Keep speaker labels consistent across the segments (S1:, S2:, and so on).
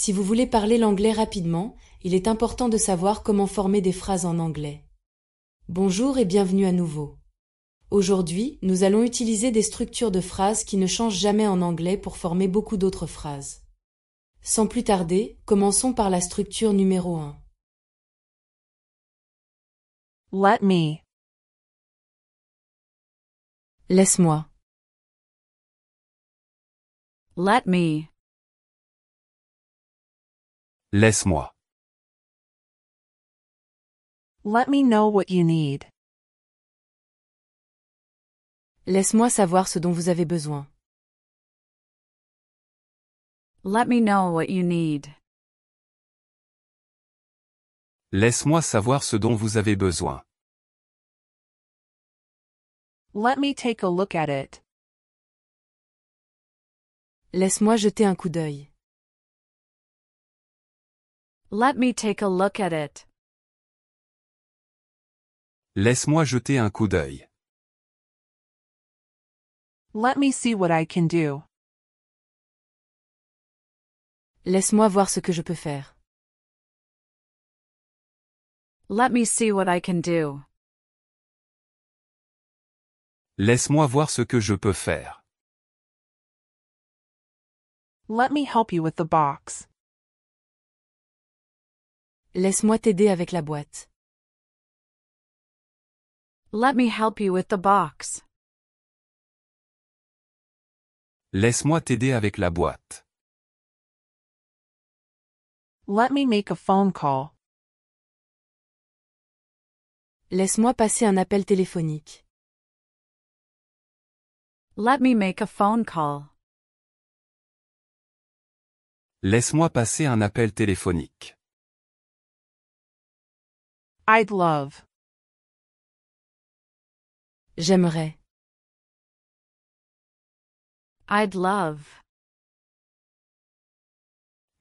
S1: Si vous voulez parler l'anglais rapidement, il est important de savoir comment former des phrases en anglais. Bonjour et bienvenue à nouveau. Aujourd'hui, nous allons utiliser des structures de phrases qui ne changent jamais en anglais pour former beaucoup d'autres phrases. Sans plus tarder, commençons par la structure numéro 1. Let me. Laisse-moi. Let me. Laisse-moi. Let me know what you need. Laisse-moi savoir ce dont vous avez besoin. Let me know what you need. Laisse-moi savoir ce dont vous avez besoin. Let me take a look at it. Laisse-moi jeter un coup d'œil. Let me take a look at it. Laisse-moi jeter un coup d'œil. Let me see what I can do. Laisse-moi voir ce que je peux faire. Let me see what I can do. Laisse-moi voir ce que je peux faire. Let me help you with the box. Laisse-moi t'aider avec la boîte. Let me help you with the box. Laisse-moi t'aider avec la boîte. Let me make a phone call. Laisse-moi passer un appel téléphonique. Let me make a phone call. Laisse-moi passer un appel téléphonique. I'd love. J'aimerais. I'd love.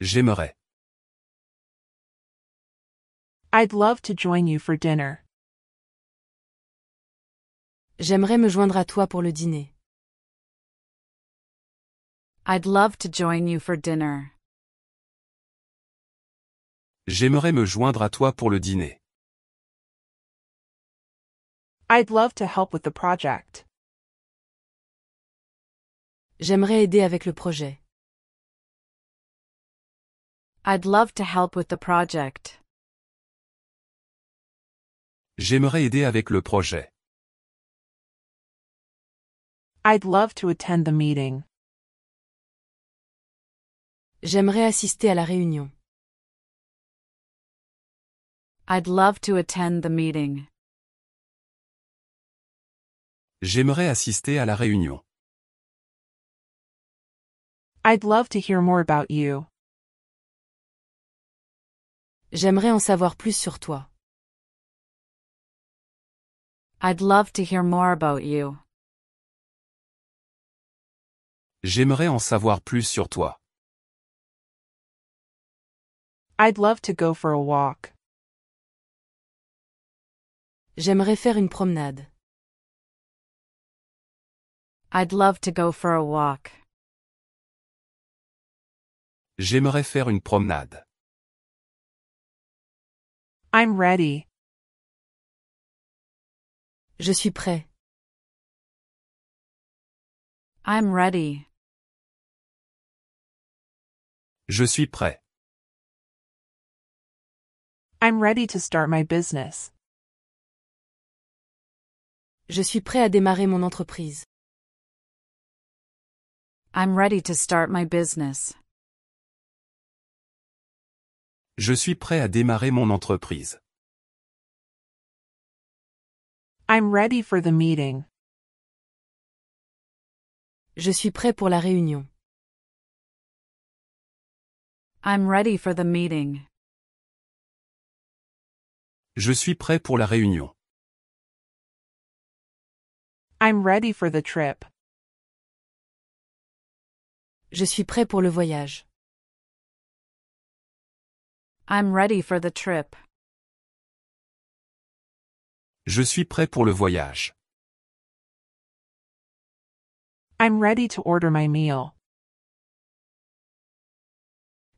S1: J'aimerais. I'd love to join you for dinner. J'aimerais me joindre à toi pour le dîner. I'd love to join you for dinner. J'aimerais me joindre à toi pour le dîner. I'd love to help with the project. J'aimerais aider avec le projet. I'd love to help with the project. J'aimerais aider avec le projet. I'd love to attend the meeting. J'aimerais assister à la réunion. I'd love to attend the meeting. J'aimerais assister à la réunion. I'd love to hear more about you. J'aimerais en savoir plus sur toi. I'd love to hear more about you. J'aimerais en savoir plus sur toi. I'd love to go for a walk. J'aimerais faire une promenade. I'd love to go for a walk. J'aimerais faire une promenade. I'm ready. Je suis prêt. I'm ready. Je suis prêt. I'm ready to start my business. Je suis prêt à démarrer mon entreprise. I'm ready to start my business. Je suis prêt à démarrer mon entreprise. I'm ready for the meeting. Je suis prêt pour la réunion. I'm ready for the meeting. Je suis prêt pour la réunion. I'm ready for the trip. Je suis prêt pour le voyage. I'm ready for the trip. Je suis prêt pour le voyage. I'm ready to order my meal.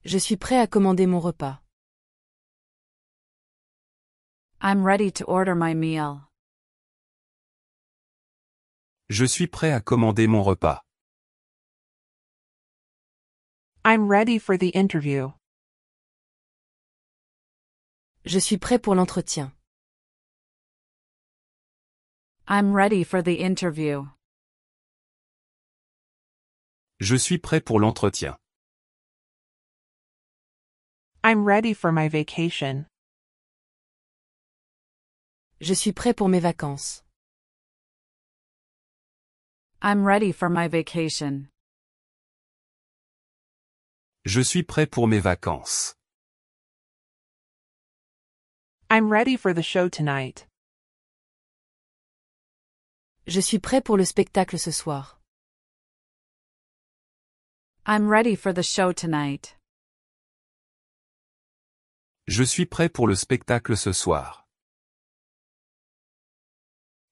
S1: Je suis prêt à commander mon repas. I'm ready to order my meal. Je suis prêt à commander mon repas. I'm ready for the interview. Je suis prêt pour l'entretien. I'm ready for the interview. Je suis prêt pour l'entretien. I'm ready for my vacation. Je suis prêt pour mes vacances. I'm ready for my vacation. Je suis prêt pour mes vacances. I'm ready for the show tonight. Je suis prêt pour le spectacle ce soir. I'm ready for the show tonight. Je suis prêt pour le spectacle ce soir.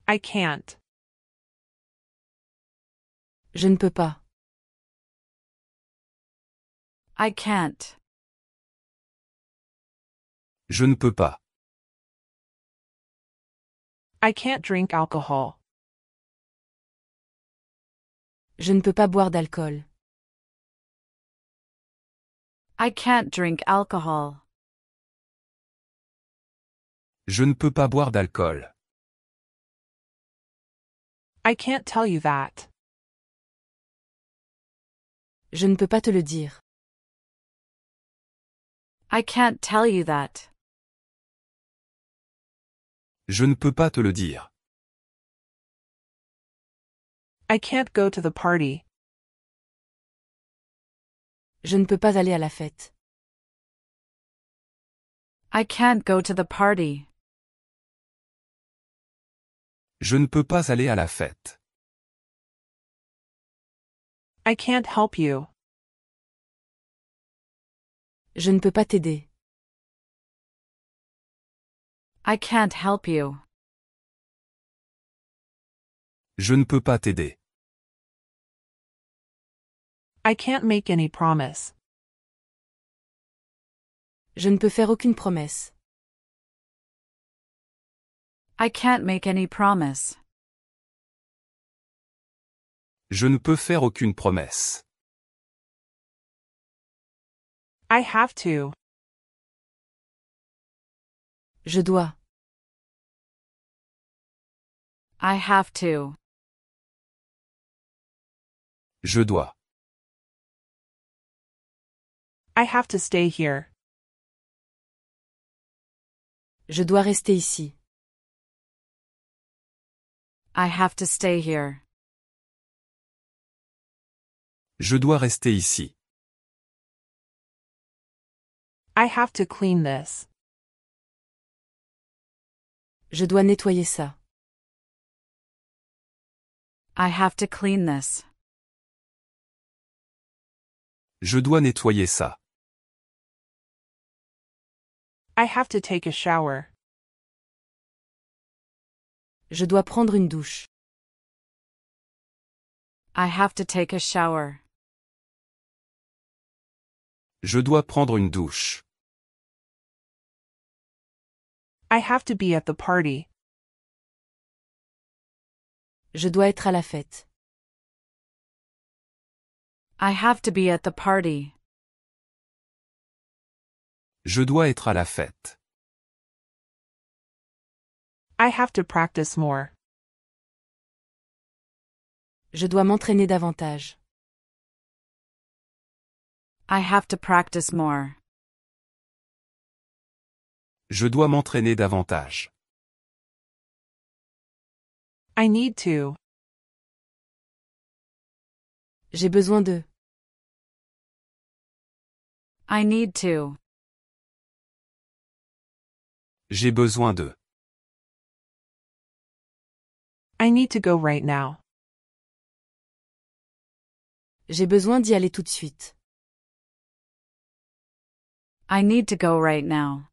S1: I can't. Je ne peux pas. I can't. Je ne peux pas. I can't drink alcohol. Je ne peux pas boire d'alcool. I can't drink alcohol. Je ne peux pas boire d'alcool. I can't tell you that. Je ne peux pas te le dire. I can't tell you that. Je ne peux pas te le dire. I can't go to the party. Je ne peux pas aller à la fête. I can't go to the party. Je ne peux pas aller à la fête. I can't help you. Je ne peux pas t'aider. I can't help you. Je ne peux pas t'aider. I can't make any promise. Je ne peux faire aucune promesse. I can't make any promise. Je ne peux faire aucune promesse. I have to. Je dois. I have to. Je dois. I have to stay here. Je dois rester ici. I have to stay here. Je dois rester ici. I have to clean this. Je dois nettoyer ça. I have to clean this. Je dois nettoyer ça. I have to take a shower. Je dois prendre une douche. I have to take a shower. Je dois prendre une douche. I have to be at the party. Je dois être à la fête. I have to be at the party. Je dois être à la fête. I have to practice more. Je dois m'entraîner davantage. I have to practice more. Je dois m'entraîner davantage. I need to. J'ai besoin de. I need to. J'ai besoin de. I need to go right now. J'ai besoin d'y aller tout de suite. I need to go right now.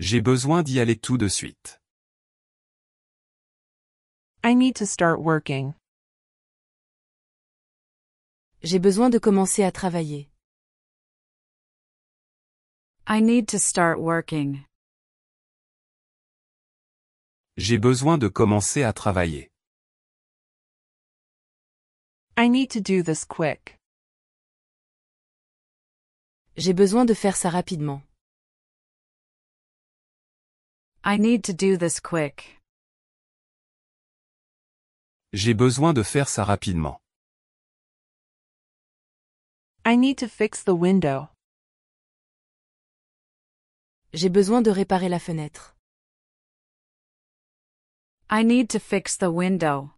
S1: J'ai besoin d'y aller tout de suite. I need to start working. J'ai besoin de commencer à travailler. I need to start working. J'ai besoin de commencer à travailler. I need to do this quick. J'ai besoin de faire ça rapidement. I need to do this quick. J'ai besoin de faire ça rapidement. I need to fix the window. J'ai besoin de réparer la fenêtre. I need to fix the window.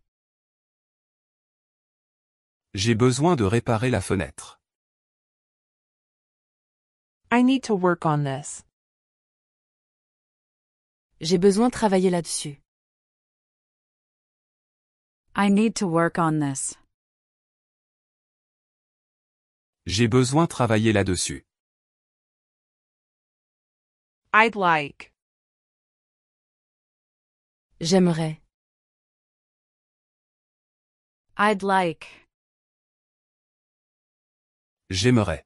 S1: J'ai besoin de réparer la fenêtre. I need to work on this. J'ai besoin de travailler là-dessus. I need to work on this. J'ai besoin de travailler là-dessus. I'd like. J'aimerais. I'd like. J'aimerais.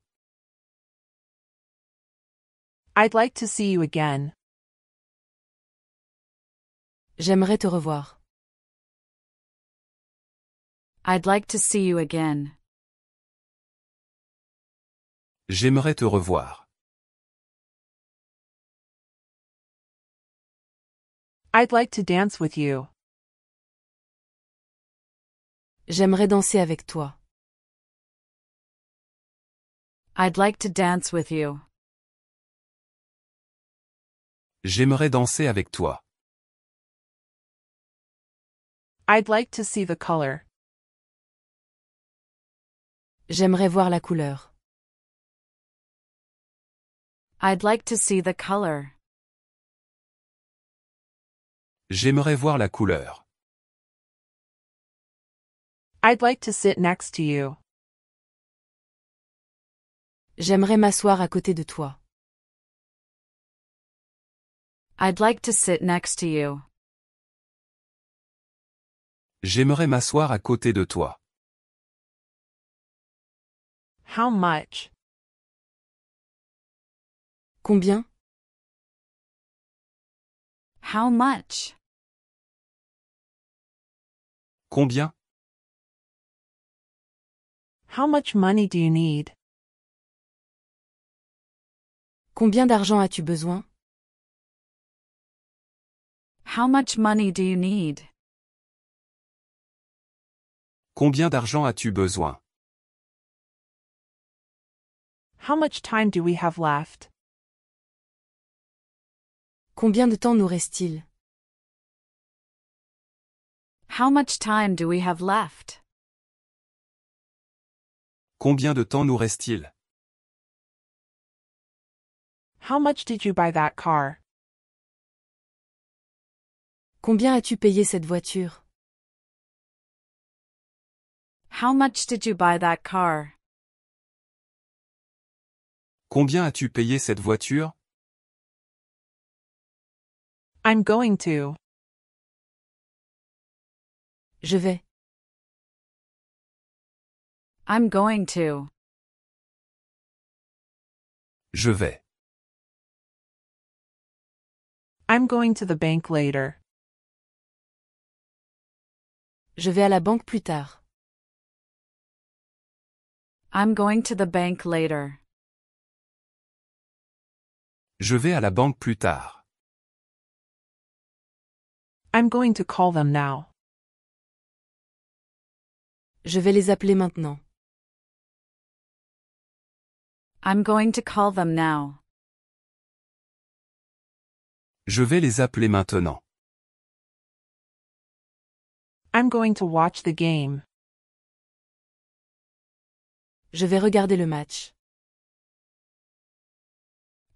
S1: I'd like to see you again. J'aimerais te revoir. I'd like to see you again. J'aimerais te revoir. I'd like to dance with you. J'aimerais danser avec toi. I'd like to dance with you. J'aimerais danser avec toi. I'd like to see the color. J'aimerais voir la couleur. I'd like to see the color. J'aimerais voir la couleur. I'd like to sit next to you. J'aimerais m'asseoir à côté de toi. I'd like to sit next to you. J'aimerais m'asseoir à côté de toi. How much? Combien? How much? Combien? How much money do you need? Combien d'argent as-tu besoin? How much money do you need? Combien d'argent as-tu besoin? How much time do we have left? Combien de temps nous reste-t-il? How much time do we have left? Combien de temps nous reste-t-il? How much did you buy that car? Combien as-tu payé cette voiture? How much did you buy that car? Combien as-tu payé cette voiture? I'm going to. Je vais. I'm going to. Je vais. I'm going to the bank later. Je vais à la banque plus tard. I'm going to the bank later. Je vais à la banque plus tard. I'm going to call them now. Je vais les appeler maintenant. I'm going to call them now. Je vais les appeler maintenant. I'm going to watch the game. Je vais regarder le match.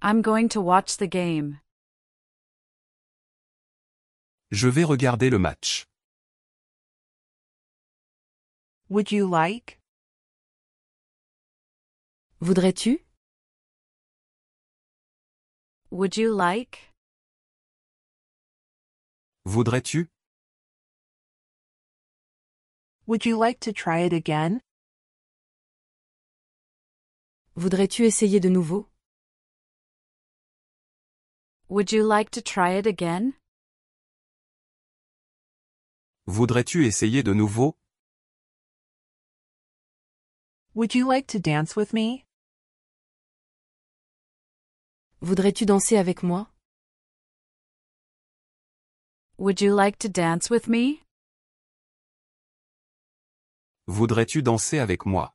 S1: I'm going to watch the game. Je vais regarder le match. Would you like? Voudrais-tu? Would you like? Voudrais-tu? Would you like to try it again? Voudrais-tu essayer de nouveau? Would you like to try it again? Voudrais-tu essayer de nouveau? Would you like to dance with me? Voudrais-tu danser avec moi? Would you like to dance with me? Voudrais-tu danser avec moi?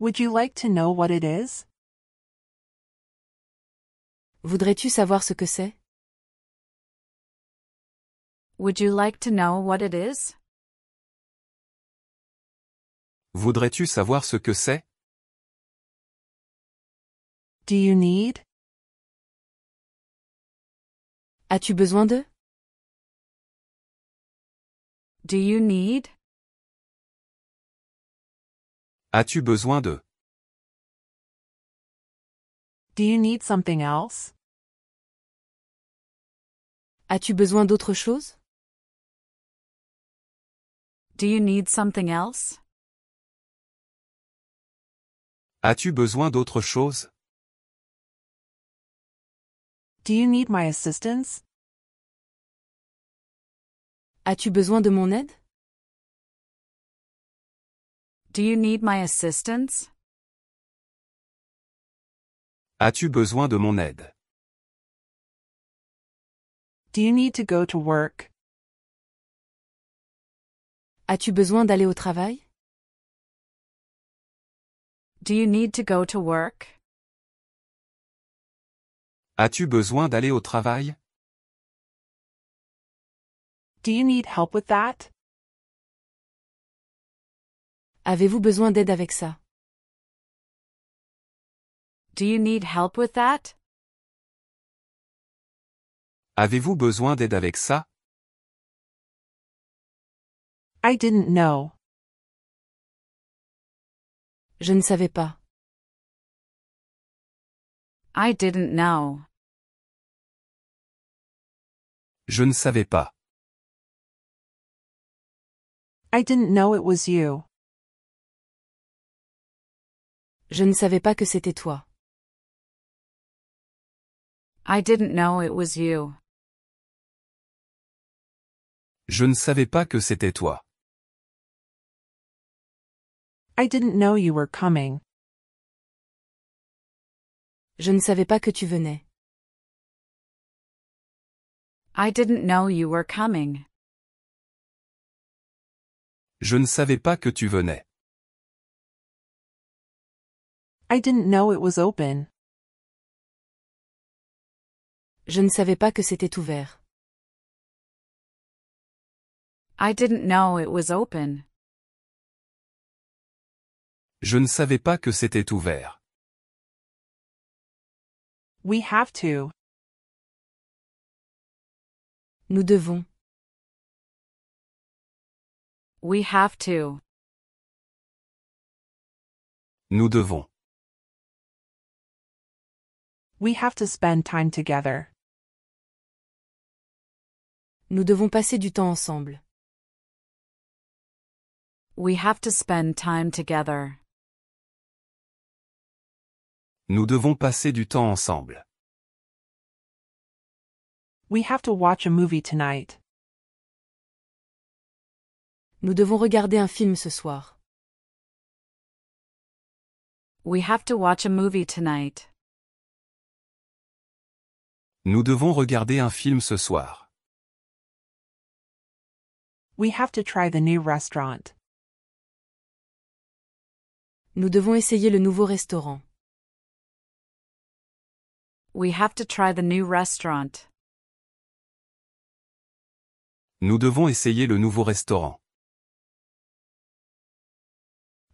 S1: Would you like to know what it is? Voudrais-tu savoir ce que c'est? Would you like to know what it is? Voudrais-tu savoir ce que c'est? Do you need? As-tu besoin de? Do you need? As-tu besoin de Do you need something else? As-tu besoin d'autre chose? Do you need something else? As-tu besoin d'autre chose? Do you need my assistance? As-tu besoin de mon aide? Do you need my assistance? As-tu besoin de mon aide? Do you need to go to work? As-tu besoin d'aller au travail? Do you need to go to work? As-tu besoin d'aller au travail? Do you need help with that? Avez-vous besoin d'aide avec ça? Do you need help with that? Avez-vous besoin d'aide avec ça? I didn't know. Je ne savais pas. I didn't know. Je ne savais pas. I didn't know it was you. Je ne savais pas que c'était toi. I didn't know it was you. Je ne savais pas que c'était toi. I didn't know you were coming. Je ne savais pas que tu venais. I didn't know you were coming. Je ne savais pas que tu venais. I didn't know it was open. Je ne savais pas que c'était ouvert. I didn't know it was open. Je ne savais pas que c'était ouvert. We have to. Nous devons. We have to. Nous devons. We have to spend time together. Nous devons passer du temps ensemble. We have to spend time together. Nous devons passer du temps ensemble. We have to watch a movie tonight. Nous devons regarder un film ce soir. We have to watch a movie tonight. Nous devons regarder un film ce soir. We have to try the new restaurant. Nous devons essayer le nouveau restaurant. We have to try the new restaurant. Nous devons essayer le nouveau restaurant.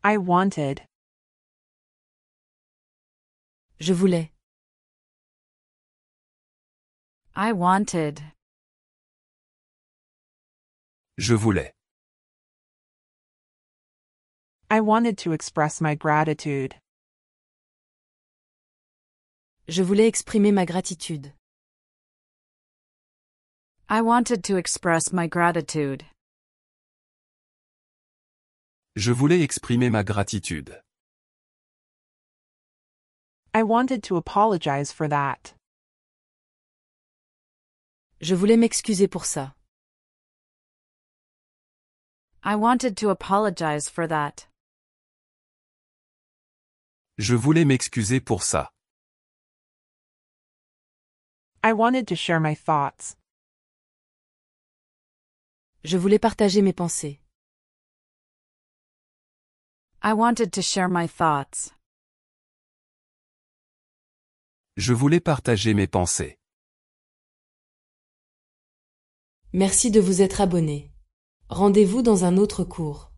S1: I wanted. Je voulais. I wanted. Je voulais. I wanted to express my gratitude. Je voulais exprimer ma gratitude. I wanted to express my gratitude. Je voulais exprimer ma gratitude. I wanted to apologize for that. Je voulais m'excuser pour ça. I wanted to apologize for that. Je voulais m'excuser pour ça. I wanted to share my thoughts. Je voulais partager mes pensées. I wanted to share my thoughts. Je voulais partager mes pensées. Merci de vous être abonné. Rendez-vous dans un autre cours.